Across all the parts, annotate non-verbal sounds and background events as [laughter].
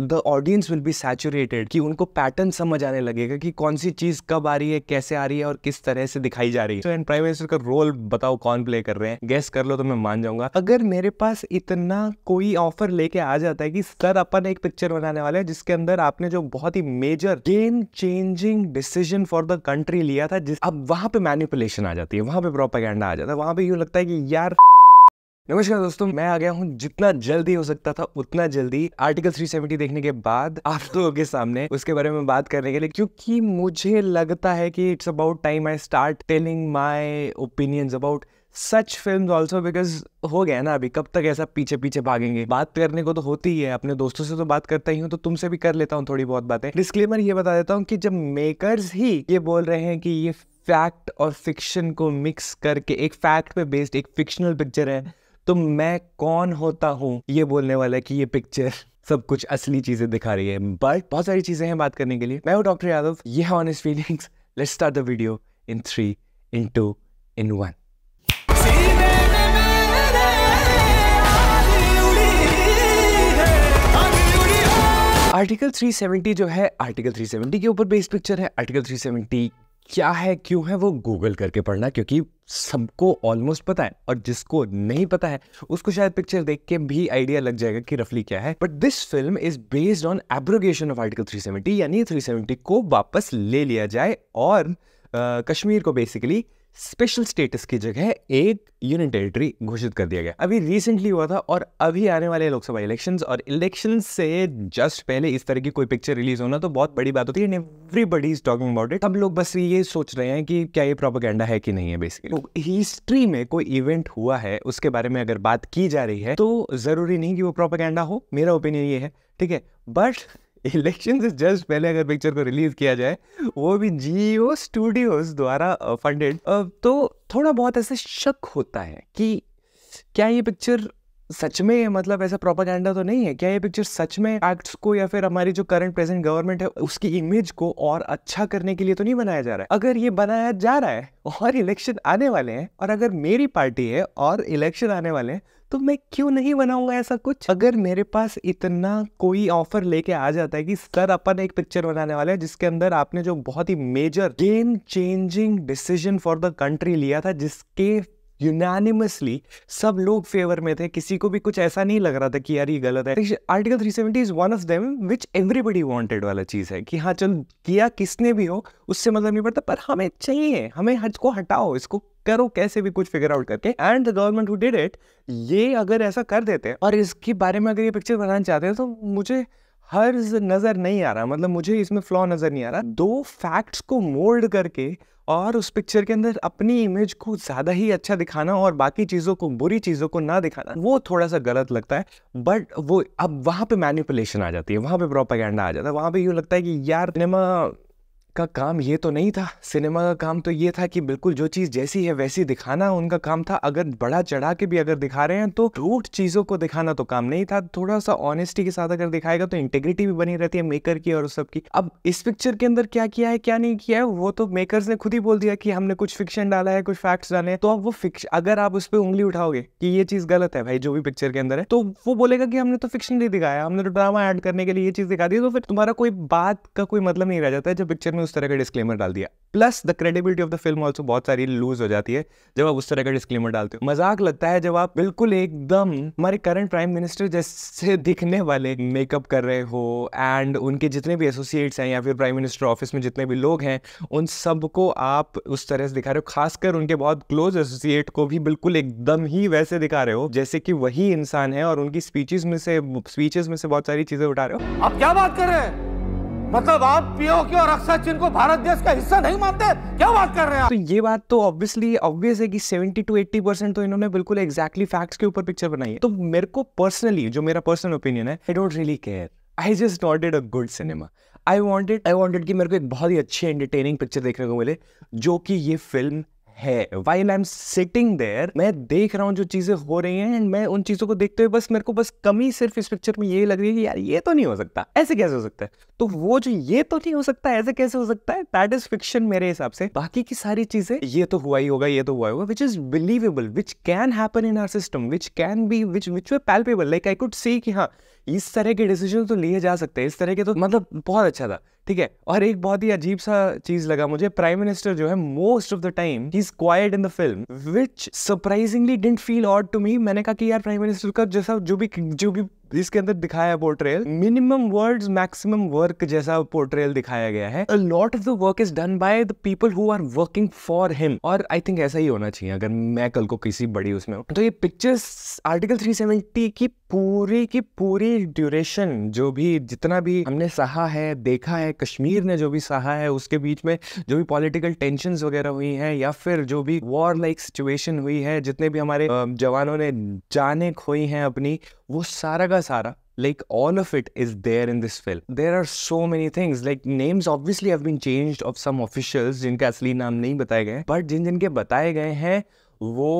The audience will be saturated कि उनको pattern समझ आने लगेगा कि कौन सी चीज कब आ रही है कैसे आ रही है और किस तरह से दिखाई जा रही है एंड प्राइम मिनिस्टर का रोल बताओ कौन प्ले कर रहे हैं गेस कर लो तो मैं मान जाऊंगा अगर मेरे पास इतना कोई ऑफर लेके आ जाता है कि सर अपन एक पिक्चर बनाने वाले हैं जिसके अंदर आपने जो बहुत ही major game changing decision for the country लिया था जिस अब वहां पे मैनिपुलेशन आ जाती है वहां पे प्रोपागैंडा आ जाता है वहां पे यू लगता है कि यार नमस्कार दोस्तों मैं आ गया हूँ जितना जल्दी हो सकता था उतना जल्दी आर्टिकल 370 देखने के बाद आप लोगों के सामने उसके बारे में बात करने के लिए क्योंकि मुझे लगता है कि it's about time I start telling my opinions about such film also because हो गया ना अभी कब तक ऐसा पीछे पीछे भागेंगे बात करने को तो होती ही है अपने दोस्तों से तो बात करता ही हूँ तो तुमसे भी कर लेता हूँ थोड़ी बहुत बातें डिस्क्लेमर ये बता देता हूँ कि जब मेकर्स ही ये बोल रहे हैं कि ये फैक्ट और फिक्शन को मिक्स करके एक फैक्ट पे बेस्ड एक फिक्शनल पिक्चर है तो मैं कौन होता हूँ ये बोलने वाला है कि ये पिक्चर [laughs] सब कुछ असली चीजें दिखा रही है बट बहुत सारी चीजें हैं बात करने के लिए मैं हूँ डॉक्टर यादव ये है honest feelings let's start the video in three in two in one article 370 जो है आर्टिकल 370 के ऊपर बेस्ड पिक्चर है आर्टिकल 370 क्या है क्यों है वो गूगल करके पढ़ना क्योंकि सबको ऑलमोस्ट पता है और जिसको नहीं पता है उसको शायद पिक्चर देख के भी आइडिया लग जाएगा कि रफली क्या है but this film is based on abrogation of article 370 यानी 370 को वापस ले लिया जाए और आ, कश्मीर को बेसिकली स्पेशल स्टेटस की जगह एक यूनियन टेरिटरी घोषित कर दिया गया अभी रिसेंटली हुआ था और अभी आने वाले लोकसभा इलेक्शंस और इलेक्शन से जस्ट पहले इस तरह की कोई पिक्चर रिलीज होना तो बहुत बड़ी बात होती है everybody is talking about it हम लोग बस ये सोच रहे हैं कि क्या ये प्रोपागेंडा है कि नहीं है बेसिकली तो हिस्ट्री में कोई इवेंट हुआ है उसके बारे में अगर बात की जा रही है तो जरूरी नहीं कि वो प्रोपागेंडा हो मेरा ओपिनियन ये है ठीक है बट इलेक्शन से जस्ट पहले अगर पिक्चर को रिलीज किया जाए वो भी जियो स्टूडियोज द्वारा फंडेड तो थोड़ा बहुत ऐसे शक होता है कि क्या ये पिक्चर सच में है? मतलब ऐसा प्रोपागेंडा तो नहीं है क्या ये पिक्चर सच में एक्ट्स को या फिर हमारी जो करंट प्रेजेंट गवर्नमेंट है उसकी इमेज को और अच्छा करने के लिए तो नहीं बनाया जा रहा है अगर ये बनाया जा रहा है और इलेक्शन आने वाले हैं और अगर मेरी पार्टी है और इलेक्शन आने वाले हैं तो मैं क्यों नहीं बनाऊंगा ऐसा कुछ अगर मेरे पास इतना कोई ऑफर लेके आ जाता है कि सर अपन एक पिक्चर बनाने वाले हैं जिसके अंदर आपने जो बहुत ही major game changing decision for the country लिया था जिसके यूनानिमसली सब लोग फेवर में थे किसी को भी कुछ ऐसा नहीं लग रहा था कि यार ये गलत है article 370 is one of them which everybody wanted वाला चीज़ है कि हाँ चल किया किसने भी हो उससे मतलब नहीं पड़ता पर हमें चाहिए हमें हज को हटाओ इसको करो कैसे भी कुछ फिगर आउट करके and the government who did it ये अगर ऐसा कर देते हैं और इसके बारे में अगर ये पिक्चर बनाना चाहते हैं तो मुझे हर्ज नज़र नहीं आ रहा मतलब मुझे इसमें फ्लॉ नज़र नहीं आ रहा दो फैक्ट्स को मोल्ड करके और उस पिक्चर के अंदर अपनी इमेज को ज़्यादा ही अच्छा दिखाना और बाकी चीज़ों को बुरी चीज़ों को ना दिखाना वो थोड़ा सा गलत लगता है बट वो अब वहाँ पे मैनिपुलेशन आ जाती है वहाँ पे प्रोपागैंडा आ जाता है वहाँ पे यूँ लगता है कि यार सिनेमा का काम ये तो नहीं था सिनेमा का काम तो ये था कि बिल्कुल जो चीज़ जैसी है वैसी दिखाना उनका काम था अगर बड़ा चढ़ा के भी अगर दिखा रहे हैं तो रूट चीज़ों को दिखाना तो काम नहीं था थोड़ा सा ऑनेस्टी के साथ अगर दिखाएगा तो इंटेग्रिटी भी बनी रहती है मेकर की और उस सबकी अब इस पिक्चर के अंदर क्या किया है क्या नहीं किया है वो तो मेकर ने खुद ही बोल दिया कि हमने कुछ फिक्शन डाला है कुछ फैक्ट्स डाले हैं तो अब वो फिक्शन अगर आप उस पर उंगली उठाओगे कि ये चीज़ गलत है भाई जो भी पिक्चर के अंदर है तो वो बोलेगा कि हमने तो फिक्शन नहीं दिखाया हमने तो ड्रामा एड करने के लिए ये चीज़ दिखा दी तो फिर तुम्हारा कोई बात का कोई मतलब नहीं रह जाता है जब पिक्चर में उस तरह का डिस्क्लेमर डाल दिया plus the credibility of the film also बहुत सारी लूज हो जाती है जब आप उस तरह का डिस्क्लेमर डालते हो मजाक लगता है जब आप बिल्कुल एकदम हमारे करंट प्राइम मिनिस्टर जैसे दिखने वाले मेकअप कर रहे हो एंड उनके जितने भी एसोसिएट्स हैं या फिर प्राइम मिनिस्टर ऑफिस में जितने भी लोग हैं उन सबको आप उस तरह से दिखा रहे हो खासकर उनके बहुत क्लोज एसोसिएट को भी बिल्कुल एकदम ही वैसे दिखा रहे हो जैसे कि वही इंसान है और उनकी स्पीचेस में से स्पीचेस में से बहुत सारी चीजें उठा रहे हो आप क्या बात कर रहे हैं मतलब आप पीओके और अक्षर चिन्ह को भारत देश का हिस्सा नहीं मानते क्या बात कर रहे हैं तो ये बात तो ऑब्वियसली ऑब्वियस है कि 70 टू 80 परसेंट तो इन्होंने बिल्कुल एग्जैक्टली फैक्ट्स के ऊपर पिक्चर बनाई है तो मेरे को पर्सनली जो मेरा पर्सनल ओपिनियन है I don't really care I just wanted a good cinema I wanted I wanted कि मेरे को एक बहुत ही अच्छी एंटरटेनिंग पिक्चर देखने को मिले जो कि ये फिल्म है while I am sitting there मैं देख रहा हूँ जो चीजें हो रही हैं एंड मैं उन चीजों को देखते हुए बस मेरे को बस कमी सिर्फ इस पिक्चर में ये लग रही है कि यार ये तो नहीं हो सकता ऐसे कैसे हो सकता है तो वो जो ये तो नहीं हो सकता ऐसे कैसे हो सकता है दैट इज फिक्शन मेरे हिसाब से बाकी की सारी चीजें ये तो हुआ ही होगा ये तो हुआ होगा which is believable which can happen in our system which can be which which way palpable like I could see कि हाँ इस तरह के डिसीजन तो लिए जा सकते हैं इस तरह के तो मतलब बहुत अच्छा था ठीक है और एक बहुत ही अजीब सा चीज लगा मुझे प्राइम मिनिस्टर जो है most of the time he is quite in the film which surprisingly didn't feel odd to me मैंने कहा कि यार प्राइम मिनिस्टर का जैसा जो भी जो भी इसके अंदर दिखाया है portrayal minimum word maximum work जैसा पोर्ट्रेल दिखाया गया है lot of the work is done by the people who are working for him और आई थिंक ऐसा ही होना चाहिए अगर मैं कल को किसी बड़ी उसमें तो ये पिक्चर्स आर्टिकल 370 की पूरी की पूरी ड्यूरेशन जो भी जितना भी हमने सहा है देखा है कश्मीर ने जो भी सहा है उसके बीच में जो भी पॉलिटिकल टेंशन वगैरह हुई हैं या फिर जो भी वॉर लाइक सिचुएशन हुई है जितने भी हमारे जवानों ने जाने खोई हैं अपनी वो सारा का सारा like all of it is there in this film there are so many things like names obviously have been changed of some officials जिनके असली नाम नहीं बताए गए बट जिन जिनके बताए गए हैं वो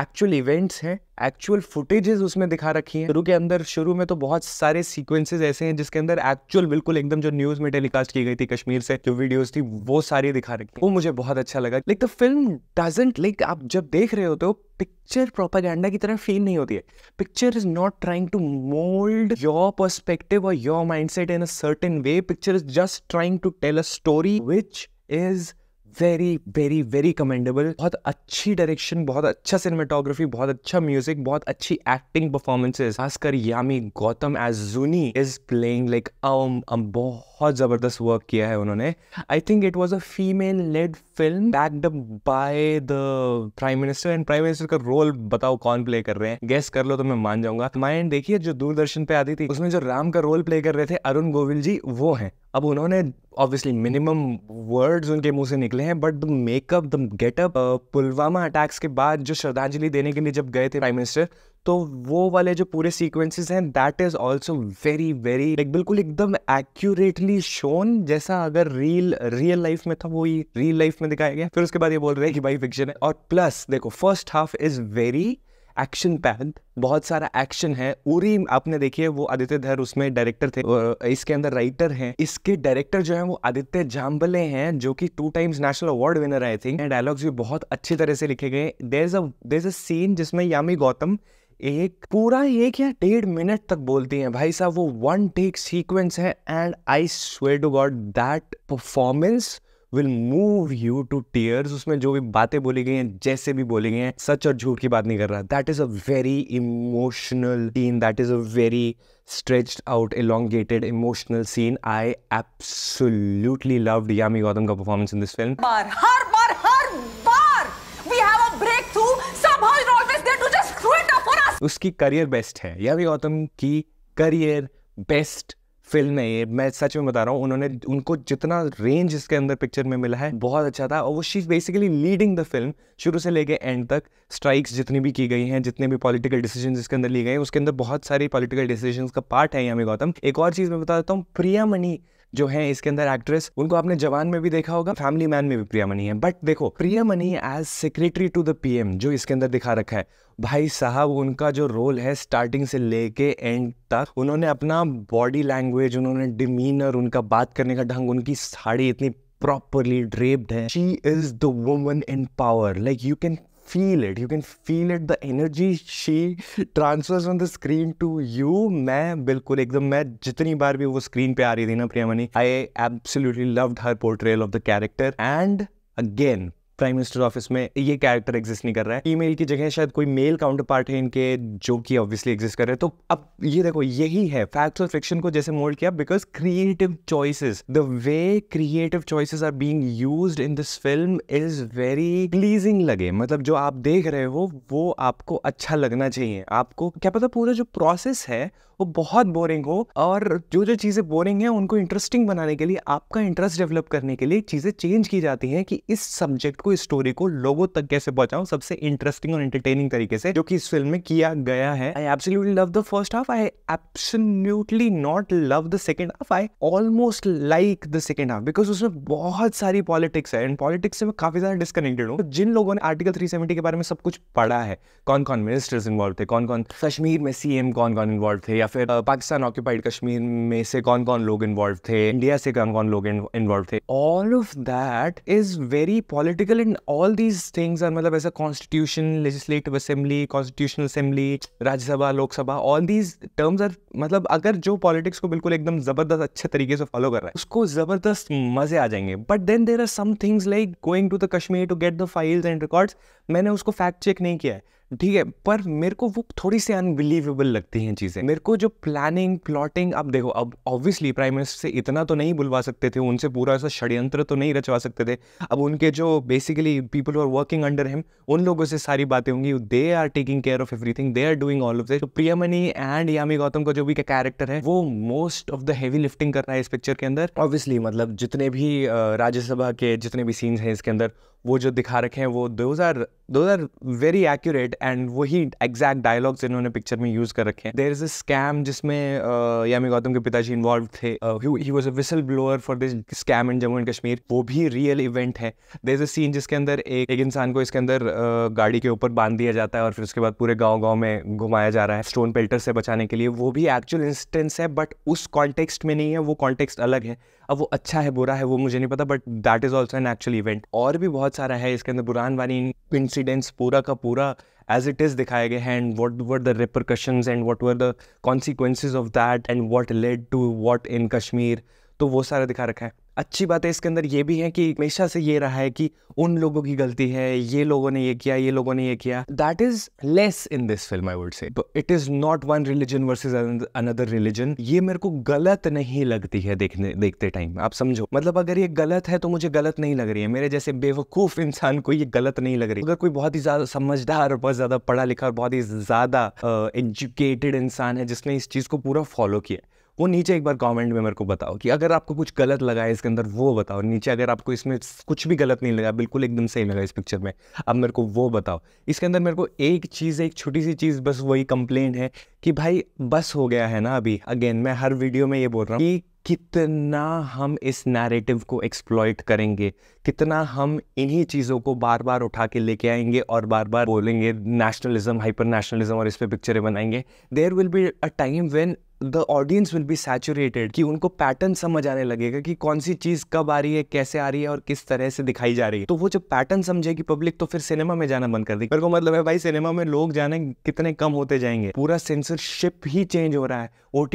एक्चुअल इवेंट्स हैं एक्चुअल फुटेजेस उसमें दिखा रखी हैं शुरू के अंदर शुरू में तो बहुत सारे सीक्वेंसेस ऐसे हैं जिसके अंदर एक्चुअल बिल्कुल एकदम जो न्यूज में टेलीकास्ट की गई थी कश्मीर से जो वीडियोस थी वो सारी दिखा रखी वो मुझे बहुत अच्छा लगा like the film doesn't like आप जब देख रहे होते हो पिक्चर प्रोपागैंडा की तरह फील नहीं होती है picture is not trying to mould your perspective और your mind in a certain way picture is just trying to tell a story which is very very very commendable बहुत अच्छी direction बहुत अच्छा सिनेमाटोग्राफी बहुत अच्छा म्यूजिक बहुत अच्छी acting performances खासकर Yami Gautam as Zooni is playing like बहुत बहुत ज़बरदस्त वर्क किया है उन्होंने I think it was a female led film backed by the prime minister and prime minister का रोल बताओ कौन प्ले कर रहे हैं गेस कर लो तो मैं मान जाऊंगा माइंड देखिए जो दूरदर्शन पे आती थी उसमें जो राम का रोल प्ले कर रहे थे अरुण गोविल जी वो हैं अब उन्होंने ऑब्वियसली मिनिमम वर्ड्स उनके मुंह से निकले हैं but the makeup the getup Pulwama attacks के बाद जो श्रद्धांजलि देने के लिए जब गए थे प्राइम मिनिस्टर तो वो वाले जो पूरे सीक्वेंसेस हैं that is also very very like बिल्कुल एकदम एक्यूरेटली शोन जैसा अगर रियल रियल लाइफ में था वो ही रियल लाइफ में दिखाया गया फिर उसके बाद ये बोल रहे हैं कि भाई फिक्शन है और प्लस देखो first half is very action pan बहुत सारा एक्शन है उरी आपने देखिए वो आदित्य धर उसमें डायरेक्टर थे इसके अंदर राइटर हैं इसके डायरेक्टर जो है वो आदित्य जाम्बले हैं जो कि two times national award winner I think dialogues भी बहुत अच्छी तरह से लिखे गए देर इज अ सीन जिसमें यामी गौतम एक पूरा एक या डेढ़ मिनट तक बोलती हैं भाई साहब वो वन टेक सीक्वेंस है and I swear to God that performance will move you to tears उसमें जो भी बातें बोली गई हैं जैसे भी बोली गई हैं सच और झूठ की बात नहीं कर रहा that is a very emotional scene that is a very stretch out elongated emotional scene I absolutely love Yami Gautam का परफॉर्मेंस इन दिस फिल्म हर बार हर बार हर बार उसकी करियर बेस्ट है या भी गौतम की करियर बेस्ट फिल्म है ये मैं सच में बता रहा हूँ उन्होंने उनको जितना रेंज इसके अंदर पिक्चर में मिला है बहुत अच्छा था और वो she basically leading the film शुरू से लेके एंड तक स्ट्राइक्स जितनी भी की गई हैं जितने भी पॉलिटिकल डिसीजन इसके अंदर लिए गए उसके अंदर बहुत सारी पॉलिटिकल डिसीजन का पार्ट है यामी गौतम एक और चीज़ मैं बता देता हूँ प्रिया मनी जो है इसके अंदर एक्ट्रेस उनको आपने जवान में भी देखा होगा फैमिली मैन में भी प्रिया मनी है बट देखो Priyamani as secretary to the PM जो इसके अंदर दिखा रखा है भाई साहब उनका जो रोल है स्टार्टिंग से लेके एंड तक उन्होंने अपना बॉडी लैंग्वेज उन्होंने डिमीनर उनका बात करने का ढंग उनकी साड़ी इतनी प्रॉपरली ड्रेप्ड है she is the woman in power like you can feel it you can feel it the energy she transfers on the screen to you मैं बिल्कुल एकदम मैं जितनी बार भी वो स्क्रीन पे आ रही थी ना Priyamani I absolutely loved her portrayal of the character and again prime minister office में ये कैरेक्टर एग्जिस्ट नहीं कर रहा है ईमेल की जगह शायद कोई मेल काउंटर पार्ट है इनके जो कि ऑब्वियसली एग्जिस्ट कर रहे हैं तो अब ये देखो यही है फैक्ट्स और फिक्शन को जैसे मोल्ड किया because creative choices the way creative choices are being used in this film is very pleasing लगे मतलब जो आप देख रहे हो वो आपको अच्छा लगना चाहिए आपको क्या पता पूरा जो प्रोसेस है वो बहुत बोरिंग हो और जो जो चीज़ें बोरिंग हैं उनको इंटरेस्टिंग बनाने के लिए आपका इंटरेस्ट डेवलप करने के लिए चीज़ें चेंज की जाती हैं कि इस सब्जेक्ट आपको इस स्टोरी को लोगों तक कैसे पहुंचाऊं सबसे इंटरेस्टिंग और एंटरटेनिंग तरीके से जो कि इस फिल्म में किया गया है I absolutely love the first half I absolutely not love the second half I almost like the second half because उसमें बहुत सारी पॉलिटिक्स है एंड पॉलिटिक्स से मैं काफी ज्यादा डिस्कनेक्टेड हूँ तो जिन लोगों ने आर्टिकल थ्री के बारे में सब कुछ पढ़ा है कौन कौन मिनिस्टर्स इन्वॉल्व थे कौन कौन कश्मीर में सीएम कौन कौन इन्वॉल्व थे या फिर पाकिस्तान ऑक्यूपाइड कश्मीर में से कौन कौन लोग इन्वॉल्व थे इंडिया से कौन कौन लोग इन्वॉल्व थे all of that is very political article and all these things are मतलब ऐसा constitution legislative assembly constitutional assembly Rajya Sabha Lok Sabha all these terms are मतलब अगर जो पॉलिटिक्स को बिल्कुल एकदम जबरदस्त अच्छे तरीके से फॉलो कर रहा है उसको जबरदस्त मजे आ जाएंगे but then there are some things like going to the Kashmir to get the files and records मैंने उसको फैक्ट चेक नहीं किया है ठीक है पर मेरे को वो थोड़ी सी अनबिलीवेबल लगती हैं चीज़ें मेरे को जो प्लानिंग प्लॉटिंग अब देखो अब ऑब्वियसली प्राइम मिनिस्टर से इतना तो नहीं बुलवा सकते थे उनसे पूरा ऐसा षड्यंत्र तो नहीं रचवा सकते थे अब उनके जो basically people are working under him उन लोगों से सारी बातें होंगी they are taking care of everything they are doing all of this Priyamani and Yami Gautam का जो भी कैरेक्टर है वो most of the heavy lifting कर रहा है इस पिक्चर के अंदर ऑब्वियसली मतलब जितने भी राज्यसभा के जितने भी सीन्स हैं इसके अंदर वो जो दिखा रखे हैं वो those are those are very accurate and वही एग्जैक्ट डायलॉग्स इन्होंने पिक्चर में यूज़ कर रखे हैं देर इज़ अ स्कैम जिसमें uh, यामी गौतम के पिताजी इन्वॉल्व थे he was a whistle blower for this scam in Jammu and Kashmir वो भी रियल इवेंट है देर इज़ अ सीन जिसके अंदर एक एक इंसान को इसके अंदर uh, गाड़ी के ऊपर बांध दिया जाता है और फिर उसके बाद पूरे गाँव गाँव में घुमाया जा रहा है स्टोन पेल्टर से बचाने के लिए वो भी एक्चुअल इंस्टेंस है बट उस कॉन्टेक्स्ट में नहीं है वो कॉन्टेक्स्ट अलग है अब वो अच्छा है बुरा है वो मुझे नहीं पता but that is also an actual event और भी बहुत सारा है इसके अंदर बुरान वाली इंसिडेंट्स पूरा का पूरा एज इट इज़ दिखाया गया है and whatever the repercussions and whatever the consequences of that and what led to what in Kashmir तो वो सारा दिखा रखा है अच्छी बातें इसके अंदर ये भी है कि हमेशा से ये रहा है कि उन लोगों की गलती है ये लोगों ने ये किया ये लोगों ने ये किया that is less in this film I would say it is not one religion versus another religion ये मेरे को गलत नहीं लगती है देखने देखते टाइम आप समझो मतलब अगर ये गलत है तो मुझे गलत नहीं लग रही है मेरे जैसे बेवकूफ इंसान को ये गलत नहीं लग रही अगर कोई बहुत ही ज्यादा समझदार और बहुत ज्यादा पढ़ा लिखा और बहुत ही ज्यादा एजुकेटेड इंसान है जिसने इस चीज को पूरा फॉलो किया वो नीचे एक बार कमेंट में मेरे को बताओ कि अगर आपको कुछ गलत लगा है इसके अंदर वो बताओ नीचे अगर आपको इसमें कुछ भी गलत नहीं लगा बिल्कुल एकदम सही लगा इस पिक्चर में अब मेरे को वो बताओ इसके अंदर मेरे को एक चीज़ एक छोटी सी चीज़ बस वही कंप्लेन है कि भाई बस हो गया है ना अभी अगेन मैं हर वीडियो में ये बोल रहा हूँ कि कितना हम इस नैरेटिव को एक्सप्लॉयट करेंगे कितना हम इन्हीं चीज़ों को बार बार उठा के लेके आएंगे और बार बार बोलेंगे नेशनलिज्म हाइपर नेशनलिज्म और इस पर पिक्चरें बनाएंगे there will be a time when the audience will be saturated कि उनको पैटर्न समझ आने लगेगा कि कौन सी चीज कब आ रही है कैसे आ रही है और किस तरह से दिखाई जा रही है तो वो जब पैटर्न समझेगी पब्लिक तो फिर सिनेमा में जाना बंद कर देगी मेरे को मतलब है भाई सिनेमा में लोग जाने कितने कम होते जाएंगे पूरा सेंसरशिप ही चेंज हो रहा है ओ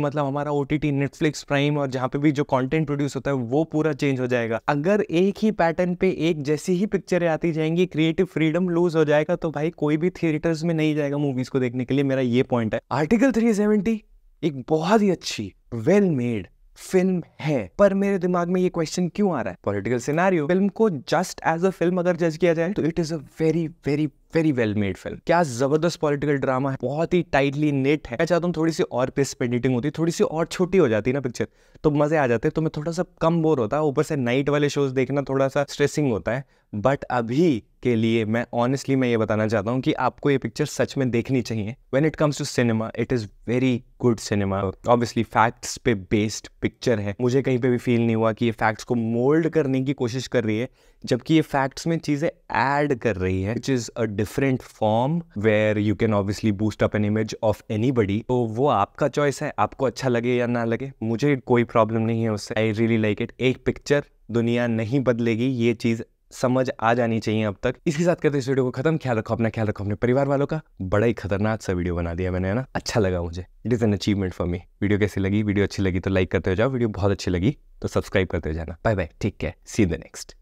मतलब हमारा ओ टी नेटफ्लिक्स प्राइम और जहाँ पे भी जो कॉन्टेंट प्रोड्यूस होता है वो पूरा चेंज हो जाएगा अगर एक ही पैटर्न पे एक जैसी ही पिक्चरें आती जाएंगी क्रिएटिव फ्रीडम लूज हो जाएगा तो भाई कोई भी थिएटर्स में नहीं जाएगा मूवीज को देखने के लिए मेरा ये पॉइंट है आर्टिकल थ्री सेवेंटी एक बहुत ही अच्छी वेल मेड फिल्म है पर मेरे दिमाग में ये क्वेश्चन क्यों आ रहा है पॉलिटिकल सिनेरियो फिल्म को जस्ट एज अ फिल्म अगर जज किया जाए तो it is a very very very well made film क्या जबरदस्त पॉलिटिकल ड्रामा है बहुत ही टाइटली नेट है मैं चाहता हूँ थोड़ी सी और पेस पेडिटिंग होती थोड़ी सी और छोटी हो जाती ना पिक्चर तो मजे आ जाते तो मैं थोड़ा सा कम बोर होता ऊपर से नाइट वाले शोज देखना थोड़ा सा स्ट्रेसिंग होता है बट अभी के लिए मैं ऑनेस्टली मैं ये बताना चाहता हूँ कि आपको ये पिक्चर सच में देखनी चाहिए when it comes to cinema it is very good cinema obviously facts पे बेस्ड पिक्चर है मुझे कहीं पे भी फील नहीं हुआ कि ये फैक्ट्स को मोल्ड करने की कोशिश कर रही है जबकि ये फैक्ट्स में चीज़ें ऐड कर रही है which is a different form where you can obviously boost up an image of anybody तो वो आपका चॉइस है आपको अच्छा लगे या ना लगे मुझे कोई प्रॉब्लम नहीं है उससे आई रियली लाइक इट एक पिक्चर दुनिया नहीं बदलेगी ये चीज़ समझ आ जानी चाहिए अब तक इसके साथ करते इस वीडियो को खत्म ख्याल रखो अपना ख्याल रखो अपने परिवार वालों का बड़ा ही खतरनाक सा वीडियो बना दिया मैंने है ना अच्छा लगा मुझे it is an achievement for me video कैसी लगी वीडियो अच्छी लगी तो लाइक करते हो जाओ वीडियो बहुत अच्छी लगी तो सब्सक्राइब करते हो जाना बाय बाय ठीक है सी द नेक्स्ट